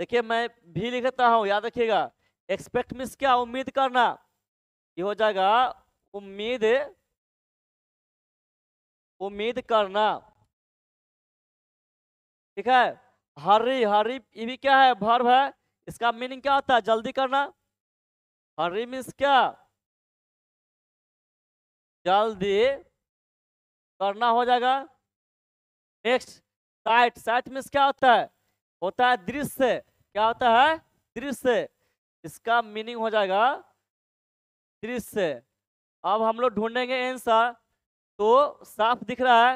देखिए मैं भी लिखता हूँ याद रखिएगा एक्सपेक्ट मीन्स क्या उम्मीद करना ये हो जाएगा उम्मीद उम्मीद करना ठीक है हरी हरी ये भी क्या है भर्व है इसका मीनिंग क्या होता है जल्दी करना हरी मीन्स क्या जल्दी करना हो जाएगा नेक्स्ट साइट साइट मीन्स क्या होता है होता है दृश्य क्या होता है दृश्य इसका मीनिंग हो जाएगा दृश्य अब हम लोग ढूंढेंगे आंसर तो साफ दिख रहा है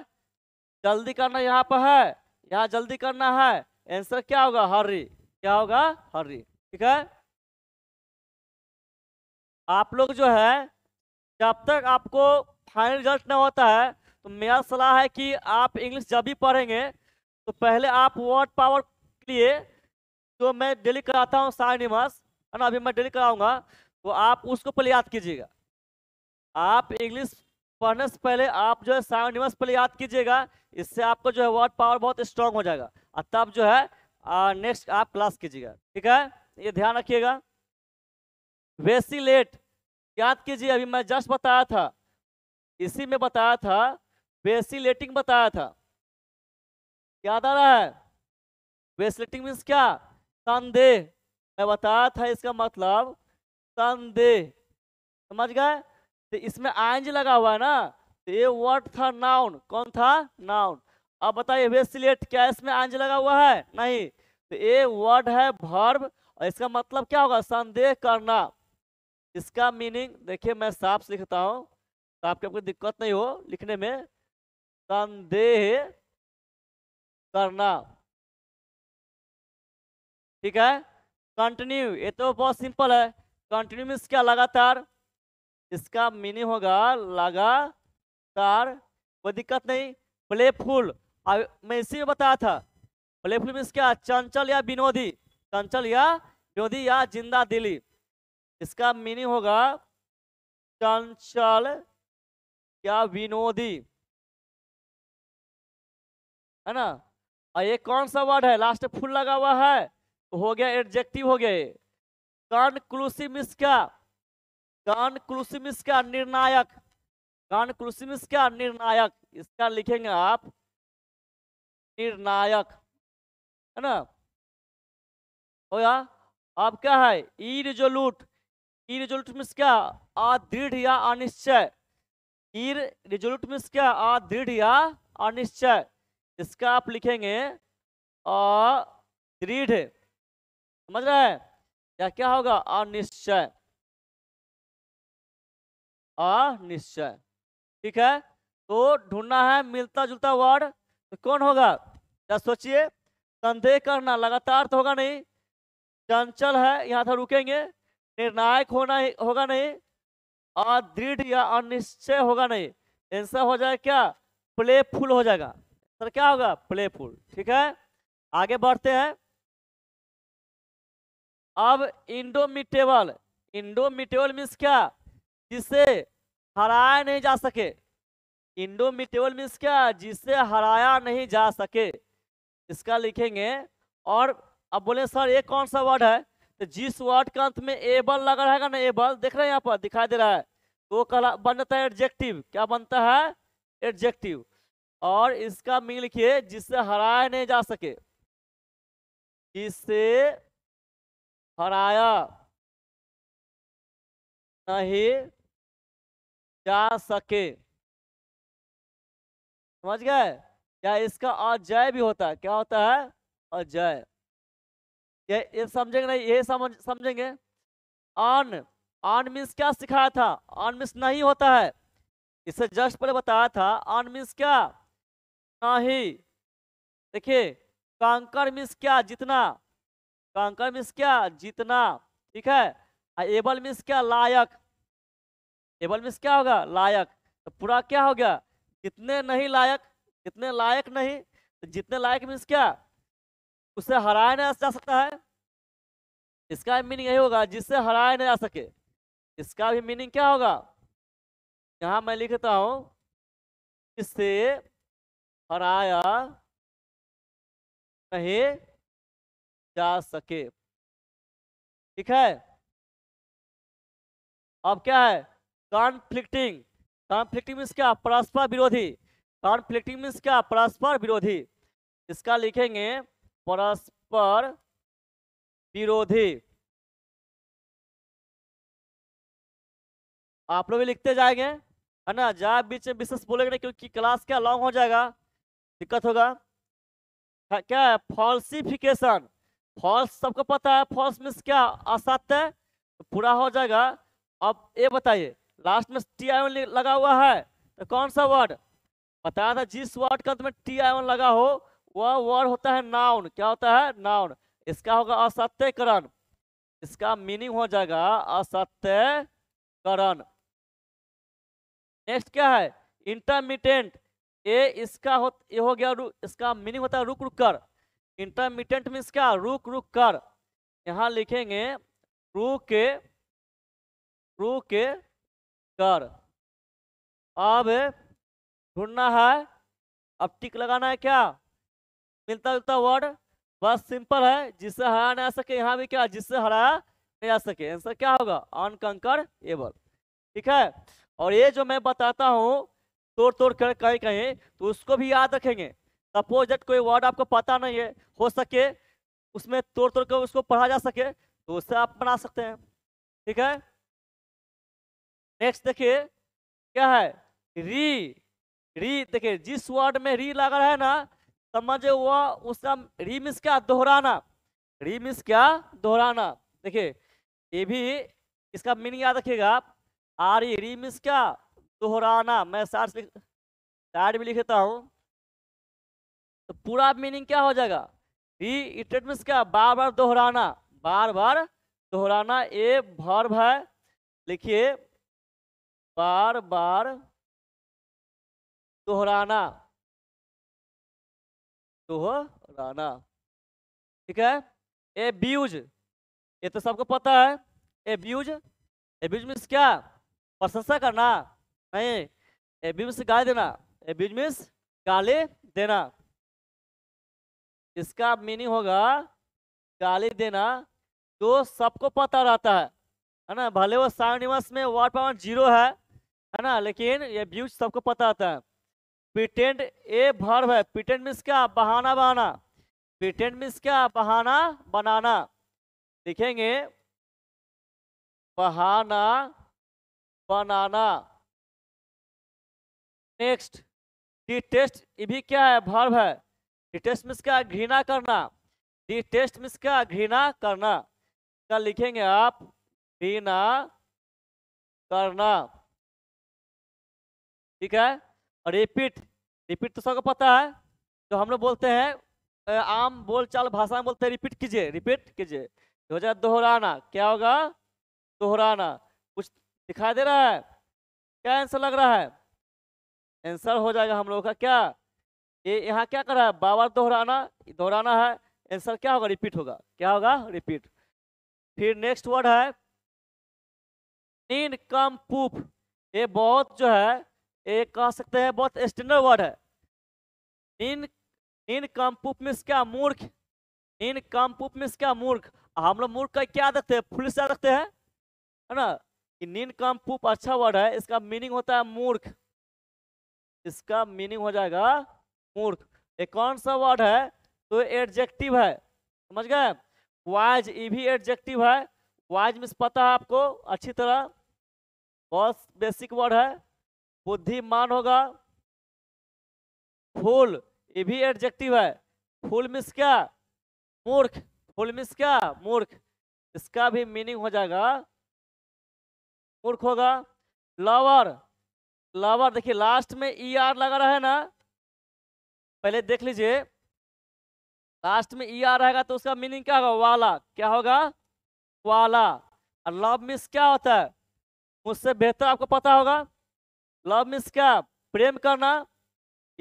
जल्दी करना यहाँ पर है यहाँ जल्दी करना है आंसर क्या होगा हर्री क्या होगा हर्री ठीक है आप लोग जो है जब तक आपको फाइनल रिजल्ट ना होता है तो मेरा सलाह है कि आप इंग्लिश जब भी पढ़ेंगे तो पहले आप वर्ड पावर के लिए जो मैं डेली कराता हूँ सारे निवास है ना अभी मैं डेली कराऊंगा तो आप उसको पहले याद कीजिएगा आप इंग्लिश पढ़ने से पहले आप जो है सारे निवास पहले याद कीजिएगा इससे आपको जो है वर्ड पावर बहुत स्ट्रांग हो जाएगा और तब जो है नेक्स्ट आप क्लास कीजिएगा ठीक है ये ध्यान रखिएगा लेट याद कीजिए अभी मैं जस्ट बताया था इसी में बताया था बेसिलेटिंग बताया था क्या आ रहा है बेसिलेटिंग मीन्स क्या संदेह मैं बताया था इसका मतलब संदेह समझ गए तो इसमें आंज लगा हुआ है ना तो ये वर्ड था नाउन कौन था नाउन अब बताइए वेसिलेट क्या इसमें आंज लगा हुआ है नहीं तो ये वर्ड है भर्ब और इसका मतलब क्या होगा संदेह करना इसका मीनिंग देखिए मैं साफ से लिखता हूँ तो आपके आपको दिक्कत नहीं हो लिखने में संदेह करना ठीक है कंटिन्यू ये तो बहुत सिंपल है कंटिन्यू मीन्स क्या लगातार इसका मीनिंग होगा लगातार कोई दिक्कत नहीं प्लेफुल मैं इसी में बताया था प्लेफुल मीन्स क्या चंचल या विनोदी चंचल या विनोदी या जिंदा दिली इसका मीनिंग होगा चंचल या विनोदी है ना और ये कौन सा वर्ड है लास्ट फुल लगा हुआ है हो गया एडजेक्टिव हो गए कॉन्क्लूसिमिस का कॉन्क्लूसिमिस का निर्णायक कॉन्क्लूसिमिस का निर्णायक इसका लिखेंगे आप निर्णायक है ना हो या अब क्या है irresolute irresolute means क्या अदृढ़ या अनिश्चय ई रिजोल्यूट मिस क्या अदृढ़ या अनिश्चय इसका आप लिखेंगे अ दृढ़ समझ रहा है या क्या होगा अनिश्चय अनिश्चय ठीक है तो ढूंढना है मिलता जुलता वर्ड तो कौन होगा या सोचिए संदेह करना लगातार तो होगा नहीं चंचल है यहाँ था तो रुकेंगे निर्णायक होना ही होगा नहीं अदृढ़ या अनिश्चय होगा नहीं आंसर हो जाए क्या प्लेफुल हो जाएगा सर क्या होगा प्लेफुल ठीक है आगे बढ़ते हैं अब इंडोमिटेबल इंडोमिटेबल मीन्स क्या जिसे हराया नहीं जा सके इंडोमिटेबल मीन्स क्या जिसे हराया नहीं जा सके इसका लिखेंगे और अब बोले सर ये कौन सा वर्ड है तो जिस वर्ड के अंत में एबल लगा रहेगा ना एबल देख रहे हैं यहाँ पर दिखाई दे रहा है तो वो कला बन जाता है एडजेक्टिव क्या बनता है एडजेक्टिव और इसका मीन लिखिए जिससे हराया नहीं जा सके इससे हराया नहीं जा सके समझ गए या इसका अजय भी होता है क्या होता है अजय ये ये समझेंगे नहीं ये समझ समझेंगे अन अन मीन्स क्या सिखाया था अन मीन्स नहीं होता है इसे जस्ट पहले बताया था अन मीन्स क्या ही देखिए कांकर मिस क्या जितना कांकर मिस क्या जितना ठीक है एबल मिस क्या लायक एबल मिस क्या होगा लायक तो पूरा क्या हो गया जितने नहीं लायक जितने लायक नहीं तो जितने लायक मिस क्या उसे हराया नहीं जा सकता है इसका मीनिंग यही होगा जिससे हराया नहीं जा सके इसका भी मीनिंग क्या होगा यहाँ मैं लिखता हूँ इससे हराया नहीं जा सके ठीक है अब क्या है कॉन्फ्लिक्टिंग कॉन्फ्लिक्टिंग मीन्स क्या परस्पर विरोधी कॉन्फ्लिक्टिंग मीन्स क्या परस्पर विरोधी इसका लिखेंगे परस्पर विरोधी आप लोग भी लिखते जाएंगे है ना जा बीच में विशेष बोलेगा क्योंकि क्लास क्या लॉन्ग हो जाएगा दिक्कत होगा हाँ, क्या है फॉल्सिफिकेशन फॉल्स सबको पता है फॉल्स मीन्स क्या असत्य तो पूरा हो जाएगा अब ये बताइए लास्ट में टी आई वन लगा हुआ है तो कौन सा वर्ड बताया था जिस वर्ड का तुम्हें टी आई वन लगा हो वह वर्ड होता है नाउन क्या होता है नाउन इसका होगा असत्यकरण इसका मीनिंग हो जाएगा असत्यकरण नेक्स्ट क्या है इंटरमीडियंट ए इसका हो ये हो गया इसका मीनिंग होता है रुक रुक कर इंटरमीडियंट मीन्स क्या रुक रुक कर यहाँ लिखेंगे रुक के रुक के कर अब ढूंढना है अब टिक लगाना है क्या मिलता जुलता वर्ड बस सिंपल है जिससे हराया नहीं आ सके यहाँ भी क्या जिससे हराया नहीं आ सके आंसर क्या होगा अनकंकर एबल ठीक है और ये जो मैं बताता हूँ तोड़ तोड़ कर कहीं कहीं तो उसको भी याद रखेंगे सपोज दैट कोई वर्ड आपको पता नहीं है हो सके उसमें तोड़ तोड़ कर उसको पढ़ा जा सके तो उससे आप बना सकते हैं ठीक है नेक्स्ट देखिए क्या है री री देखिए जिस वर्ड में री लगा है ना समझे हुआ उसका री मिस क्या दोहराना री मिस क्या दोहराना देखिए ये भी इसका मीनिंग याद रखिएगा आर री मिस क्या दोहराना मैं सार्स साइड भी लिख देता हूँ तो पूरा मीनिंग क्या हो जाएगा री इटेट मीन्स क्या बार बार दोहराना बार बार दोहराना ए भर्व है लिखिए बार बार दोहराना दोहराना ठीक है ए ब्यूज ये तो सबको पता है abuse abuse means क्या प्रशंसा करना नहीं एब्यूज गाय देना एब्यूज मीन्स गाली देना इसका मीनिंग होगा गाली देना जो सबको पता रहता है है ना भले वो सार्वनिवास में वर्ड पावर जीरो है है ना लेकिन ये व्यूज सबको पता रहता है पिटेंट ए भर्व है पिटेंट मीन्स क्या बहाना बहाना पिटेंट मीन्स क्या बहाना बनाना लिखेंगे बहाना बनाना नेक्स्ट डिटेस्ट ये भी क्या है भर्व है डिटेस्ट मिस क्या घृणा करना डिटेस्ट मिस क्या घृणा करना क्या लिखेंगे आप घृणा करना ठीक है और रिपीट रिपीट तो सबको पता है तो हम लोग बोलते हैं आम बोल चाल भाषा में बोलते हैं रिपीट कीजिए रिपीट कीजिए हो जाए दोहराना क्या होगा दोहराना कुछ दिखाई दे रहा है क्या आंसर लग रहा है आंसर हो जाएगा हम लोगों का क्या ये यहाँ क्या कर रहा है बाबर दोहराना दोहराना है आंसर क्या होगा रिपीट होगा क्या होगा रिपीट फिर नेक्स्ट वर्ड है नींद कम पूप ये बहुत जो है ये कह सकते हैं बहुत स्टैंडर्ड वर्ड है इन नींद कम पुप मीन्स क्या मूर्ख नींद कम पूप मीन्स क्या मूर्ख हम लोग मूर्ख का क्या देखते हैं फुल से रखते हैं है ना कि नींद कम पुप अच्छा वर्ड है इसका मीनिंग होता है मूर्ख इसका मीनिंग हो जाएगा मूर्ख ये कौन सा वर्ड है तो एडजेक्टिव है समझ गए वाइज ये भी एडजेक्टिव है वाइज मिस पता है आपको अच्छी तरह बहुत बेसिक वर्ड है बुद्धिमान होगा फूल ये भी एडजेक्टिव है फूल मिस क्या मूर्ख फूल मिस क्या मूर्ख इसका भी मीनिंग हो जाएगा मूर्ख होगा लवर लवर देखिए लास्ट में ई e आर लगा रहा है ना पहले देख लीजिए लास्ट में ई e आर रहेगा तो उसका मीनिंग क्या होगा वाला क्या होगा वाला और लव मिस क्या होता है मुझसे बेहतर आपको पता होगा लव मिस क्या प्रेम करना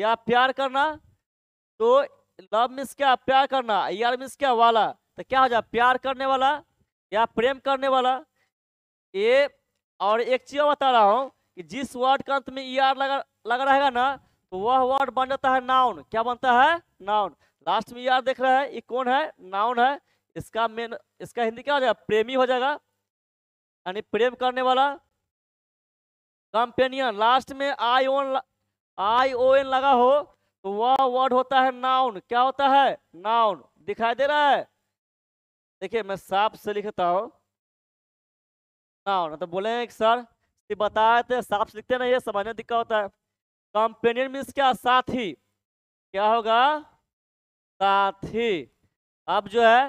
या प्यार करना तो लव मिस क्या प्यार करना ई आर मिस क्या वाला तो क्या हो जाए प्यार करने वाला या प्रेम करने वाला ये और एक चीज बता रहा हूँ कि जिस वर्ड का अंत में ई er आर लगा लगा रहेगा ना तो वह वर्ड बन जाता है नाउन क्या बनता है नाउन लास्ट में ई er आर देख रहा है ये कौन है नाउन है इसका मेन इसका हिंदी क्या हो जाएगा प्रेमी हो जाएगा यानी प्रेम करने वाला कंपेनियन लास्ट में आई ओन आई ओ एन लगा हो तो वह वर्ड होता है नाउन क्या होता है नाउन दिखाई दे रहा है देखिए मैं साफ से लिखता हूँ नाउन तो बोले हैं सर बताए थे तो साफ लिखते ना ये समझने दिक्कत होता है कंपेनियन मीन्स क्या साथी क्या होगा साथ ही अब जो है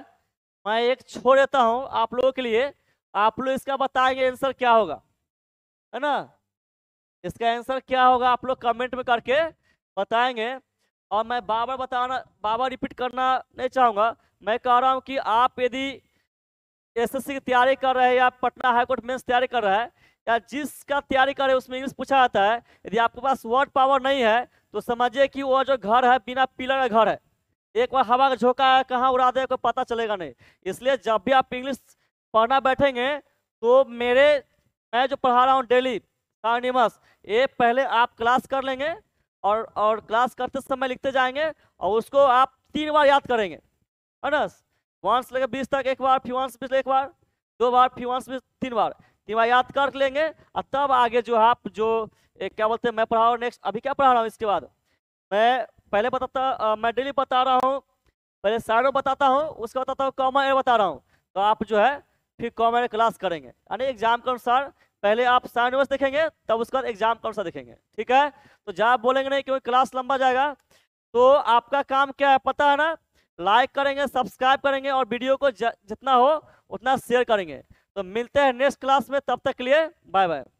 मैं एक छोड़ देता हूँ आप लोगों के लिए आप लोग इसका बताएंगे आंसर क्या होगा है ना इसका आंसर क्या होगा आप लोग कमेंट में करके बताएंगे और मैं बार बार बताना बार बार रिपीट करना नहीं चाहूँगा मैं कह रहा हूँ कि आप यदि एसएससी की तैयारी कर रहे हैं या पटना हाईकोर्ट मेन्स तैयारी कर रहे हैं या जिसका तैयारी करे उसमें इंग्लिश पूछा जाता है यदि आपके पास वर्ड पावर नहीं है तो समझिए कि वह जो घर है बिना पिलर का घर है एक बार हवा का झोंका है कहाँ उड़ा दे को पता चलेगा नहीं इसलिए जब भी आप इंग्लिश पढ़ना बैठेंगे तो मेरे मैं जो पढ़ा रहा हूँ डेली कार्निमस ये पहले आप क्लास कर लेंगे और और क्लास करते समय लिखते जाएंगे और उसको आप तीन बार याद करेंगे है ना वंस लेकर बीस तक एक बार फिर वंस बीस एक बार दो बार फिर वंस बीस तीन बार तीवा याद कर लेंगे और तब आगे जो आप जो क्या बोलते हैं मैं पढ़ा रहा हूँ नेक्स्ट अभी क्या पढ़ा रहा हूँ इसके बाद मैं पहले बताता मैं डेली बता रहा हूँ पहले साइड बताता हूँ उसका बताता हूँ कॉमन एयर बता रहा हूँ तो आप जो है फिर कॉमन एयर क्लास करेंगे यानी एग्जाम के अनुसार पहले आप साइनवर्स देखेंगे तब उसके बाद एग्जाम के अनुसार देखेंगे ठीक है तो जहाँ आप बोलेंगे नहीं क्योंकि क्लास लंबा जाएगा तो आपका काम क्या है पता है ना लाइक करेंगे सब्सक्राइब करेंगे और वीडियो को जितना हो उतना शेयर करेंगे तो मिलते हैं नेक्स्ट क्लास में तब तक के लिए बाय बाय